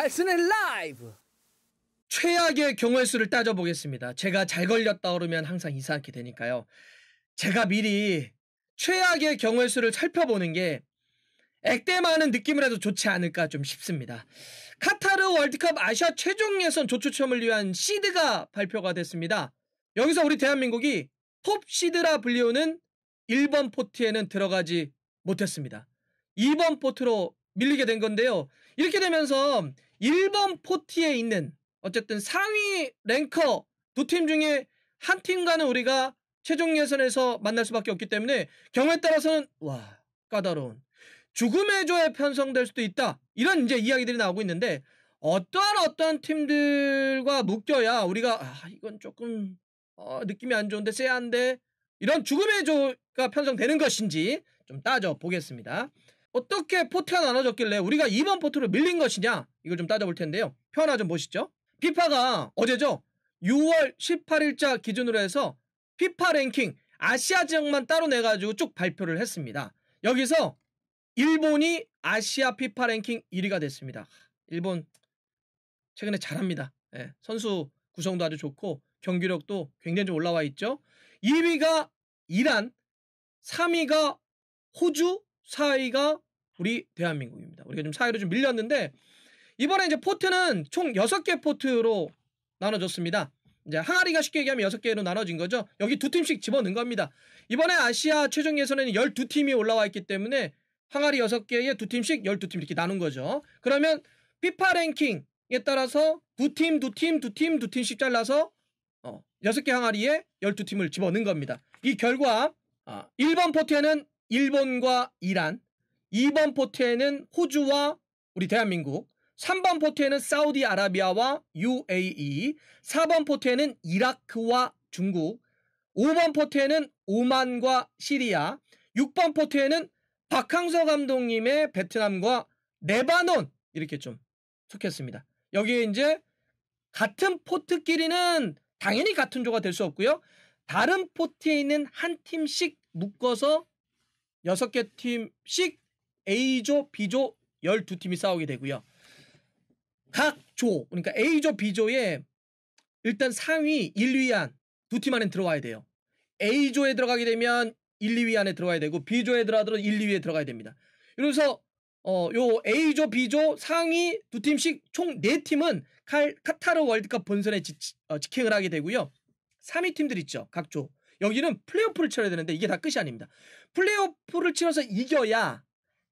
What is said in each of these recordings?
달슨의 라이브! 최악의 경월 수를 따져보겠습니다. 제가 잘 걸렸다 그러면 항상 이상하게 되니까요. 제가 미리 최악의 경월 수를 살펴보는 게 액땜하는 느낌이라도 좋지 않을까 좀 싶습니다. 카타르 월드컵 아시아 최종 예선 조추첨을 위한 시드가 발표가 됐습니다. 여기서 우리 대한민국이 톱 시드라 불리우는 1번 포트에는 들어가지 못했습니다. 2번 포트로 밀리게 된 건데요. 이렇게 되면서 1번 포티에 있는 어쨌든 상위 랭커 두 팀 중에 한 팀과는 우리가 최종 예선에서 만날 수밖에 없기 때문에 경우에 따라서는 와 까다로운 죽음의 조에 편성될 수도 있다 이런 이제 이야기들이 나오고 있는데 어떠한 어떠한 팀들과 묶여야 우리가 아 이건 조금 어, 느낌이 안 좋은데 세한데 이런 죽음의 조가 편성되는 것인지 좀 따져 보겠습니다. 어떻게 포트가 나눠졌길래 우리가 2번 포트로 밀린 것이냐 이걸 좀 따져볼 텐데요. 표현나좀 보시죠. 피파가 어제죠. 6월 18일자 기준으로 해서 피파 랭킹 아시아 지역만 따로 내가지고 쭉 발표를 했습니다. 여기서 일본이 아시아 피파 랭킹 1위가 됐습니다. 일본 최근에 잘합니다. 예, 선수 구성도 아주 좋고 경기력도 굉장히 좀 올라와 있죠. 2위가 이란, 3위가 호주, 4위가 우리 대한민국입니다. 우리가 좀 4위로 좀 밀렸는데 이번에 이제 포트는 총 6개 포트로 나눠졌습니다. 이제 항아리가 쉽게 얘기하면 6개로 나눠진 거죠. 여기 두 팀씩 집어넣은 겁니다. 이번에 아시아 최종 예선에는 12팀이 올라와 있기 때문에 항아리 6개에 두 팀씩 12팀 이렇게 나눈 거죠. 그러면 피파 랭킹에 따라서 두 팀, 두 팀, 두 팀, 두 팀씩 잘라서 어, 6개 항아리에 12팀을 집어넣은 겁니다. 이 결과 1번 아, 포트에는 일본과 이란, 2번 포트에는 호주와 우리 대한민국, 3번 포트에는 사우디아라비아와 UAE, 4번 포트에는 이라크와 중국, 5번 포트에는 오만과 시리아, 6번 포트에는 박항서 감독님의 베트남과 네바논 이렇게 좀 속했습니다. 여기에 이제 같은 포트끼리는 당연히 같은 조가 될 수 없고요. 다른 포트에 있는 한 팀씩 묶어서 6개 팀씩 A조, B조 12팀이 싸우게 되고요. 각 조, 그러니까 A조, B조에 일단 상위 1, 2위 안 두팀 안에 들어와야 돼요. A조에 들어가게 되면 1, 2위 안에 들어가야 되고 B조에 들어가도 더라 1, 2위에 들어가야 됩니다. 이래서 어, 요 A조, B조 상위 두 팀씩 총 네 팀은 칼, 카타르 월드컵 본선에 지, 어, 직행을 하게 되고요. 3위 팀들 있죠. 각 조. 여기는 플레이오프를 쳐야 되는데 이게 다 끝이 아닙니다. 플레이오프를 치러서 이겨야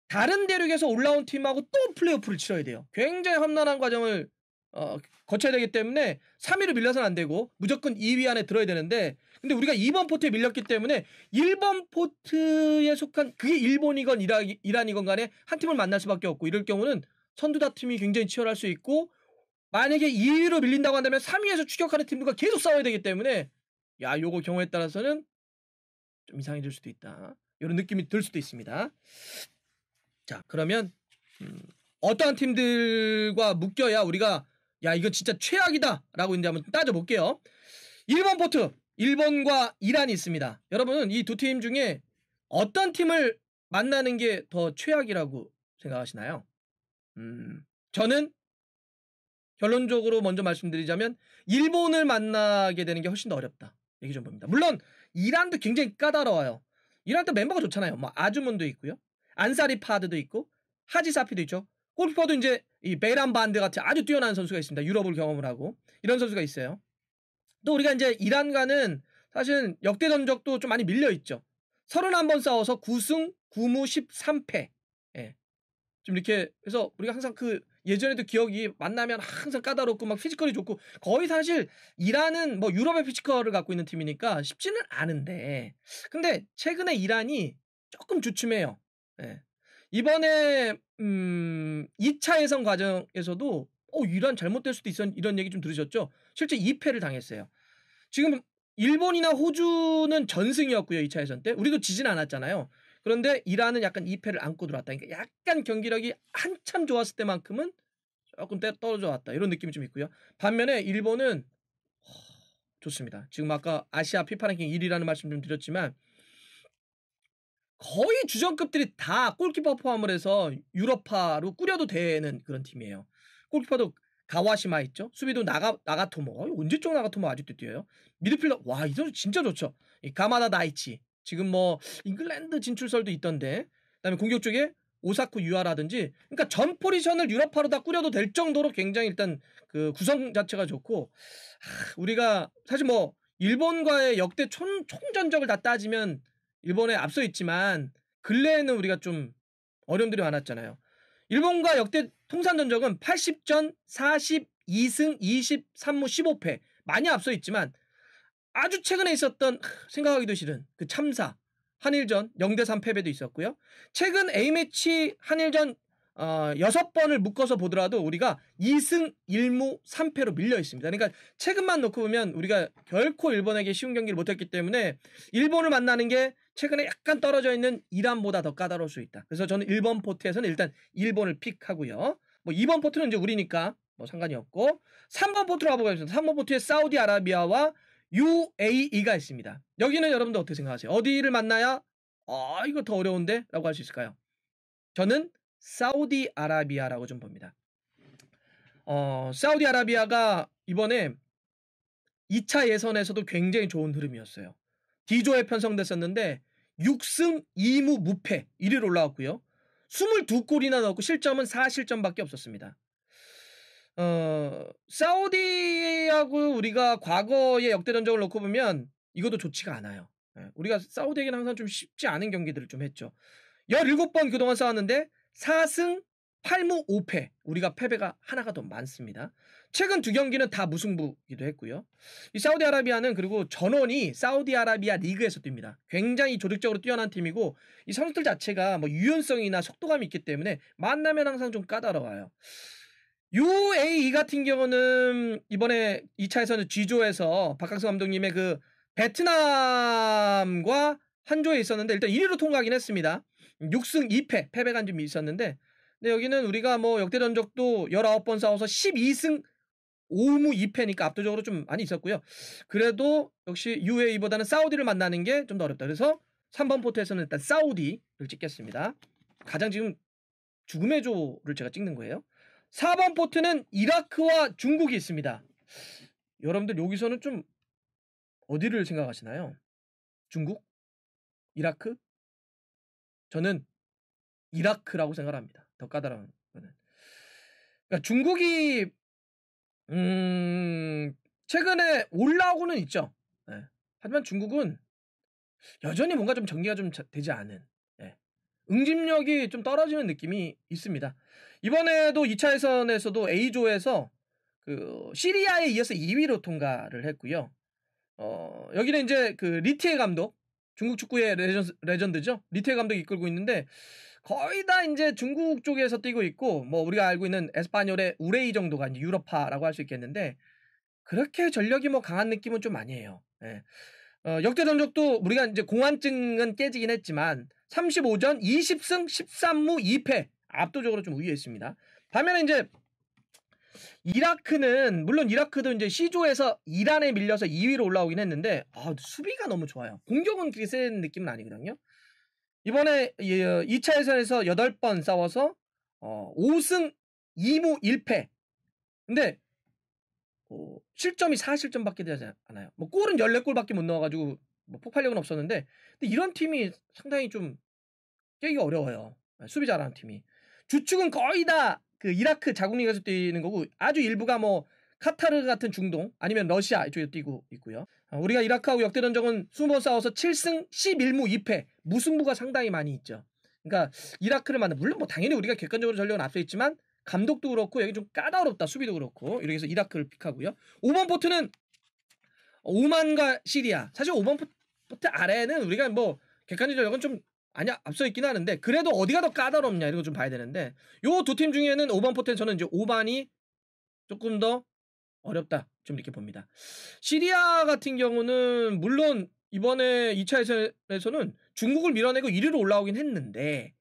다른 대륙에서 올라온 팀하고 또 플레이오프를 치러야 돼요. 굉장히 험난한 과정을 어, 거쳐야 되기 때문에 3위로 밀려서는 안 되고 무조건 2위 안에 들어야 되는데 근데 우리가 2번 포트에 밀렸기 때문에 1번 포트에 속한 그게 일본이건 이라, 이란이건 간에 한 팀을 만날 수밖에 없고 이럴 경우는 선두 다팀이 굉장히 치열할 수 있고 만약에 2위로 밀린다고 한다면 3위에서 추격하는 팀들과 계속 싸워야 되기 때문에 야 요거 경우에 따라서는 좀 이상해질 수도 있다. 이런 느낌이 들 수도 있습니다. 자, 그러면 음, 어떠한 팀들과 묶여야 우리가 야 이거 진짜 최악이다라고 이제 한번 따져볼게요. 1번 포트 1번과 이란이 있습니다. 여러분은 이 두 팀 중에 어떤 팀을 만나는 게 더 최악이라고 생각하시나요? 음, 저는 결론적으로 먼저 말씀드리자면 일본을 만나게 되는 게 훨씬 더 어렵다. 얘기 좀 봅니다. 물론 이란도 굉장히 까다로워요. 이란 또 멤버가 좋잖아요. 뭐 아주문도 있고요. 안사리 파드도 있고 하지사피도 있죠. 골키퍼도 이제 이 베란 반드 같은 아주 뛰어난 선수가 있습니다. 유럽을 경험을 하고 이런 선수가 있어요. 또 우리가 이제 이란과는 사실 역대 전적도 좀 많이 밀려 있죠. 31번 싸워서 9승 9무 13패. 예. 좀 이렇게 해서 우리가 항상 그 예전에도 기억이 만나면 항상 까다롭고 막 피지컬이 좋고 거의 사실 이란은 뭐 유럽의 피지컬을 갖고 있는 팀이니까 쉽지는 않은데 근데 최근에 이란이 조금 주춤해요. 네. 이번에 음 2차 예선 과정에서도 어 이란 잘못될 수도 있어 이런 얘기 좀 들으셨죠? 실제 2패를 당했어요. 지금 일본이나 호주는 전승이었고요. 2차 예선 때 우리도 지진 않았잖아요. 그런데 이란은 약간 2패를 안고 들어왔다. 그러니까 약간 경기력이 한참 좋았을 때만큼은 조금 떨어져 왔다. 이런 느낌이 좀 있고요. 반면에 일본은 좋습니다. 지금 아까 아시아 피파랭킹 1위라는 말씀 좀 드렸지만 거의 주전급들이 다 골키퍼 포함을 해서 유럽파로 꾸려도 되는 그런 팀이에요. 골키퍼도 가와시마 있죠. 수비도 나가 나가토모. 언제쪽 나가토모 아직도 뛰어요. 미드필러와이 선수 진짜 좋죠. 이 가마다 다이치 지금 뭐 잉글랜드 진출설도 있던데 그다음에 공격 쪽에 오사쿠 유아라든지 그러니까 전 포지션을 유럽화로다 꾸려도 될 정도로 굉장히 일단 그 구성 자체가 좋고 하, 우리가 사실 뭐 일본과의 역대 총, 총전적을 다 따지면 일본에 앞서 있지만 근래에는 우리가 좀 어려움들이 많았잖아요. 일본과 역대 통산 전적은 80전 42승 23무 15패 많이 앞서 있지만 아주 최근에 있었던 생각하기도 싫은 그 참사 한일전 0대3 패배도 있었고요. 최근 A매치 한일전 어, 6번을 묶어서 보더라도 우리가 2승 1무 3패로 밀려 있습니다. 그러니까 최근만 놓고 보면 우리가 결코 일본에게 쉬운 경기를 못했기 때문에 일본을 만나는 게 최근에 약간 떨어져 있는 이란보다 더 까다로울 수 있다. 그래서 저는 1번 포트에서는 일단 일본을 픽하고요. 뭐 2번 포트는 이제 우리니까 뭐 상관이 없고 3번 포트로 가보겠습니다. 3번 포트에 사우디아라비아와 UAE가 있습니다. 여기는 여러분들 어떻게 생각하세요? 어디를 만나야 아 이거 더 어려운데? 라고 할 수 있을까요? 저는 사우디아라비아라고 좀 봅니다. 어, 사우디아라비아가 이번에 2차 예선에서도 굉장히 좋은 흐름이었어요. D조에 편성됐었는데 6승 2무 무패 1위로 올라왔고요. 22골이나 넣었고 실점은 4실점밖에 없었습니다. 어, 사우디하고 우리가 과거의 역대전적을 놓고 보면 이것도 좋지가 않아요. 예, 우리가 사우디에게는 항상 좀 쉽지 않은 경기들을 좀 했죠. 17번 그동안 싸웠는데 4승 8무 5패. 우리가 패배가 하나가 더 많습니다. 최근 두 경기는 다 무승부기도 이 했고요. 이 사우디아라비아는 그리고 전원이 사우디아라비아 리그에서 뜁니다. 굉장히 조직적으로 뛰어난 팀이고 이 선수들 자체가 뭐 유연성이나 속도감이 있기 때문에 만나면 항상 좀 까다로워요. UAE 같은 경우는 이번에 2차에서는 G조에서 박강수 감독님의 그 베트남과 한 조에 있었는데 일단 1위로 통과하긴 했습니다. 6승 2패, 패배간 점이 있었는데 근데 여기는 우리가 뭐 역대 전적도 19번 싸워서 12승 5무 2패니까 압도적으로 좀 많이 있었고요. 그래도 역시 UAE보다는 사우디를 만나는 게 좀 더 어렵다. 그래서 3번 포트에서는 일단 사우디를 찍겠습니다. 가장 지금 죽음의 조를 제가 찍는 거예요. 4번 포트는 이라크와 중국이 있습니다. 여러분들 여기서는 좀 어디를 생각하시나요? 중국? 이라크? 저는 이라크라고 생각합니다. 더 까다로운 거는. 그러니까 중국이 음 최근에 올라오고는 있죠. 네. 하지만 중국은 여전히 뭔가 좀 전개가 좀 되지 않은 응집력이 좀 떨어지는 느낌이 있습니다. 이번에도 2차 예선에서도 A조에서 그 시리아에 이어서 2위로 통과를 했고요. 어, 여기는 이제 그 리티의 감독, 중국 축구의 레전, 드죠 리티의 감독이 이끌고 있는데 거의 다 이제 중국 쪽에서 뛰고 있고 뭐 우리가 알고 있는 에스파뇰의 우레이 정도가 유럽파라고 할 수 있겠는데 그렇게 전력이 뭐 강한 느낌은 좀 아니에요. 예. 어, 역대 전적도 우리가 이제 공안증은 깨지긴 했지만 35전 20승 13무 2패 압도적으로 좀 우위했습니다. 반면에 이제 이라크는 물론 이라크도 이제 C조에서 이란에 밀려서 2위로 올라오긴 했는데 아, 수비가 너무 좋아요. 공격은 그렇게 센 느낌은 아니거든요. 이번에 2차 예선에서 8번 싸워서 어, 5승 2무 1패. 근데 어, 실점이 4실점밖에 되지 않아요. 뭐 골은 14골밖에 못 넣어가지고 뭐 폭발력은 없었는데 근데 이런 팀이 상당히 좀깨기 어려워요. 예, 수비 잘하는 팀이. 주축은 거의 다 그 이라크 자국리그에서 뛰는 거고 아주 일부가 뭐 카타르 같은 중동 아니면 러시아 이쪽에 뛰고 있고요. 어, 우리가 이라크하고 역대전적은 20번 싸워서 7승 11무 2패 무승부가 상당히 많이 있죠. 그러니까 이라크를 만나 물론 뭐 당연히 우리가 객관적으로 전력은 앞서 있지만 감독도 그렇고 여기 좀 까다롭다 수비도 그렇고 이렇게 해서 이라크를 픽하고요. 5번 포트는 오만과 시리아. 사실 5번 포트 아래는 우리가 뭐 객관적으로 이건 좀 아니야 앞서 있긴 하는데 그래도 어디가 더 까다롭냐 이런 거좀 봐야 되는데 요두팀 중에는 5번 포트는 저는 이제 5번이 조금 더 어렵다 좀 이렇게 봅니다. 시리아 같은 경우는 물론 이번에 2차 예선에서는 중국을 밀어내고 1위로 올라오긴 했는데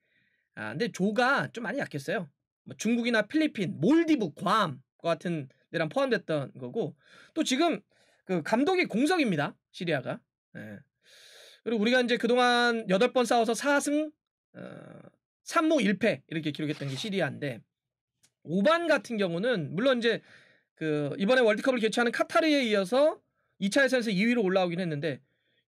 아 근데 조가 좀 많이 약했어요. 뭐 중국이나 필리핀, 몰디브, 괌과 같은 데랑 포함됐던 거고 또 지금 그 감독이 공석입니다. 시리아가. 예. 그리고 우리가 이제 그동안 8번 싸워서 4승 어, 3무 1패 이렇게 기록했던 게 시리아인데 5반 같은 경우는 물론 이제 그 이번에 월드컵을 개최하는 카타르에 이어서 2차 예선에서 2위로 올라오긴 했는데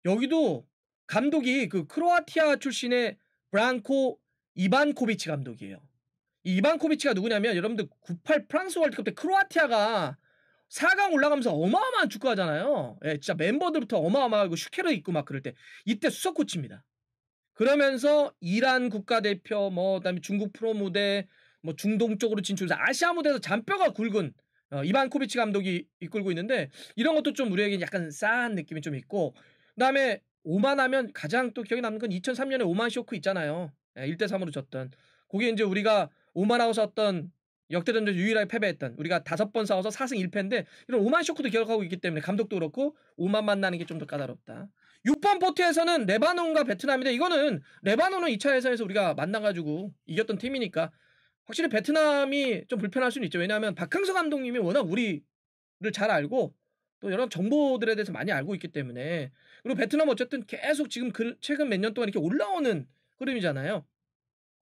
여기도 감독이 그 크로아티아 출신의 브랑코 이반코비치 감독이에요. 이반 코비치가 누구냐면 여러분들 98 프랑스 월드컵 때 크로아티아가 4강 올라가면서 어마어마한 축구 하잖아요. 예, 진짜 멤버들부터 어마어마하고 슈케르 있고 막 그럴 때 이때 수석 코치입니다. 그러면서 이란 국가대표 뭐 그다음에 중국 프로 무대 뭐 중동 쪽으로 진출해서 아시아 무대에서 잔뼈가 굵은 어, 이반 코비치 감독이 이끌고 있는데 이런 것도 좀 우리에게 는 약간 싸한 느낌이 좀 있고 그다음에 오만하면 가장 또 기억에 남는 건 2003년에 오만 쇼크 있잖아요. 예, 1대 3으로 졌던 그게 이제 우리가 오만하고스 어떤 역대전적 유일하게 패배했던 우리가 다섯 번 싸워서 4승 1패인데 이런 오만 쇼크도 기억하고 있기 때문에 감독도 그렇고 오만 만나는 게 좀 더 까다롭다. 6번 포트에서는 레바논과 베트남인데 이거는 레바논은 2차 예선에서 우리가 만나가지고 이겼던 팀이니까 확실히 베트남이 좀 불편할 수는 있죠. 왜냐하면 박흥서 감독님이 워낙 우리를 잘 알고 또 여러 정보들에 대해서 많이 알고 있기 때문에 그리고 베트남 어쨌든 계속 지금 그 최근 몇 년 동안 이렇게 올라오는 흐름이잖아요.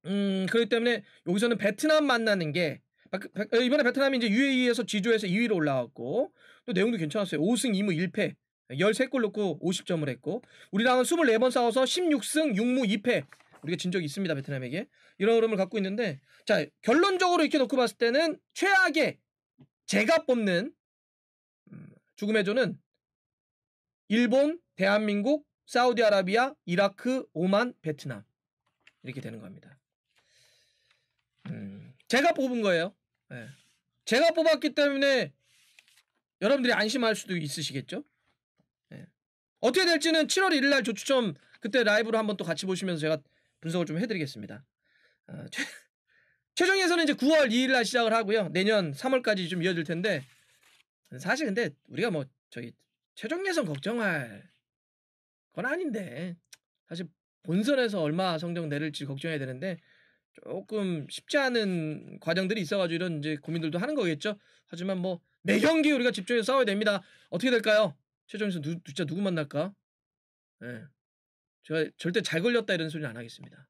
음, 그렇기 때문에 여기서는 베트남 만나는 게 아, 그, 아, 이번에 베트남이 이제 UAE에서 지조에서 2위로 올라왔고 또 내용도 괜찮았어요. 5승 2무 1패. 13골 넣고 50점을 했고 우리랑은 24번 싸워서 16승 6무 2패. 우리가 진 적이 있습니다. 베트남에게. 이런 흐름을 갖고 있는데 자, 결론적으로 이렇게 놓고 봤을 때는 최악의 제가 뽑는 음, 죽음의 조는 일본, 대한민국, 사우디아라비아, 이라크, 오만, 베트남. 이렇게 되는 겁니다. 음. 제가 뽑은 거예요. 네. 제가 뽑았기 때문에 여러분들이 안심할 수도 있으시겠죠? 네. 어떻게 될지는 7월 1일 날 조추첨 그때 라이브로 한번 또 같이 보시면서 제가 분석을 좀 해드리겠습니다. 어, 최, 최종 예선은 이제 9월 2일 날 시작을 하고요. 내년 3월까지 좀 이어질 텐데 사실 근데 우리가 뭐 저기 최종 예선 걱정할 건 아닌데 사실 본선에서 얼마 성적 내릴지 걱정해야 되는데 조금 쉽지 않은 과정들이 있어가지고 이런 이제 고민들도 하는 거겠죠. 하지만 뭐매 경기 우리가 집중해서 싸워야 됩니다. 어떻게 될까요? 최종에서 누, 진짜 누구 만날까? 예. 네. 제가 절대 잘 걸렸다 이런 소리는 안 하겠습니다.